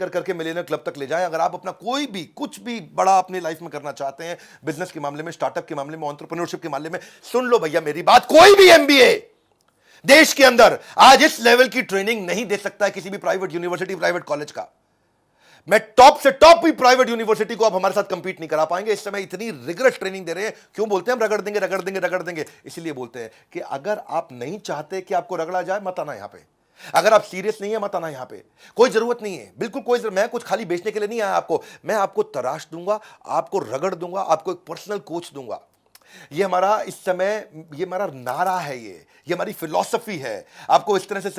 कर करके Millionaire club तक ले जाएं अगर आप अपना कोई भी कुछ भी बड़ा अपने लाइफ में करना चाहते हैं बिजनेस के मामले में स्टार्टअप के मामले में ऑन्टरप्रनरशिप के मामले में सुन लो भैया मेरी बात कोई भी एमबीए देश के अंदर आज इस लेवल की ट्रेनिंग नहीं दे सकता है किसी भी प्राइवेट यूनिवर्सिटी प्राइवेट कॉलेज का मैं टॉप से टॉप भी प्राइवेट यूनिवर्सिटी को आप हमारे साथ कंपीट नहीं करा पाएंगे इस समय इतनी रिग्रेस ट्रेनिंग दे रहे हैं क्यों बोलते हैं हम रगड़ देंगे रगड़ देंगे रगड़ देंगे इसलिए बोलते हैं कि अगर आप नहीं चाहते कि आपको रगड़ा जाए मत आना यहां पर अगर आप सीरियस नहीं है मत आना यहां पे कोई जरूरत नहीं है बिल्कुल कोई जरूरत मैं कुछ खाली बेचने के लिए नहीं आया आपको मैं आपको तराश दूंगा आपको रगड़ दूंगा आपको एक पर्सनल कोच दूंगा ये हमारा इस समय ये हमारा नारा है ये ये हमारी फिलॉसफी है आपको इस तरह से